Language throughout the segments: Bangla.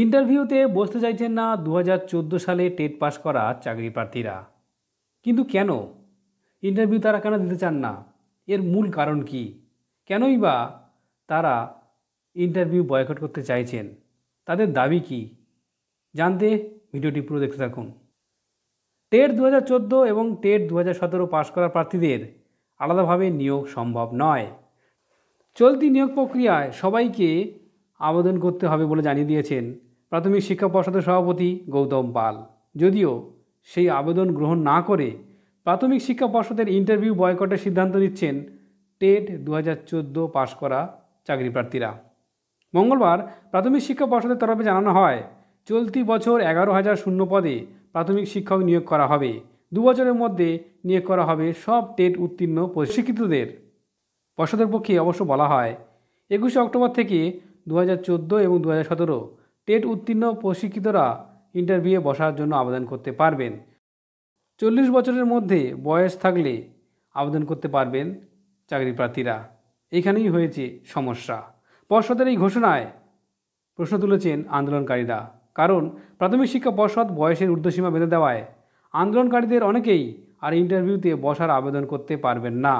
ইন্টারভিউতে বসতে চাইছেন না দু সালে টেট পাস করা চাকরি প্রার্থীরা কিন্তু কেন ইন্টারভিউ তারা কেন দিতে চান না এর মূল কারণ কি কেনই বা তারা ইন্টারভিউ বয়কট করতে চাইছেন তাদের দাবি কি জানতে ভিডিওটি পুরো দেখতে থাকুন টেট দু এবং টেট দু হাজার পাস করা প্রার্থীদের আলাদাভাবে নিয়োগ সম্ভব নয় চলতি নিয়োগ প্রক্রিয়ায় সবাইকে আবেদন করতে হবে বলে জানিয়ে দিয়েছেন প্রাথমিক শিক্ষা পর্ষদের সভাপতি গৌতম পাল যদিও সেই আবেদন গ্রহণ না করে প্রাথমিক শিক্ষা পর্ষদের ইন্টারভিউ বয়কটের সিদ্ধান্ত নিচ্ছেন টেট দু হাজার পাশ করা চাকরি প্রার্থীরা মঙ্গলবার প্রাথমিক শিক্ষা পর্ষদের তরফে জানানো হয় চলতি বছর এগারো হাজার শূন্য পদে প্রাথমিক শিক্ষক নিয়োগ করা হবে দু বছরের মধ্যে নিয়োগ করা হবে সব টেট উত্তীর্ণ প্রশিক্ষিতদের পর্ষদের পক্ষে অবশ্য বলা হয় একুশে অক্টোবর থেকে দু এবং দু টেট উত্তীর্ণ প্রশিক্ষিতরা ইন্টারভিউয়ে বসার জন্য আবেদন করতে পারবেন চল্লিশ বছরের মধ্যে বয়স থাকলে আবেদন করতে পারবেন চাকরি প্রার্থীরা এখানেই হয়েছে সমস্যা পর্ষদের এই ঘোষণায় প্রশ্ন তুলেছেন আন্দোলনকারীরা কারণ প্রাথমিক শিক্ষা পর্ষদ বয়সের ঊর্ধ্বসীমা বেঁধে দেওয়ায় আন্দোলনকারীদের অনেকেই আর ইন্টারভিউতে বসার আবেদন করতে পারবেন না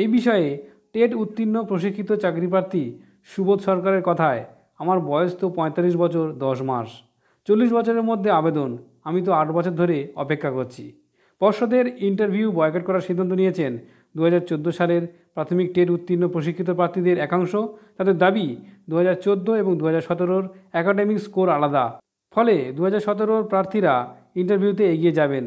এই বিষয়ে টেট উত্তীর্ণ প্রশিক্ষিত চাকরিপ্রার্থী সুবোধ সরকারের কথায় আমার বয়স তো পঁয়তাল্লিশ বছর দশ মাস চল্লিশ বছরের মধ্যে আবেদন আমি তো আট বছর ধরে অপেক্ষা করছি পর্ষদের ইন্টারভিউ বয়কট করার সিদ্ধান্ত নিয়েছেন দু হাজার সালের প্রাথমিক টেট উত্তীর্ণ প্রশিক্ষিত প্রার্থীদের একাংশ তাদের দাবি দু হাজার চোদ্দো এবং দু হাজার সতেরোর অ্যাকাডেমিক স্কোর আলাদা ফলে দু হাজার সতেরোর প্রার্থীরা ইন্টারভিউতে এগিয়ে যাবেন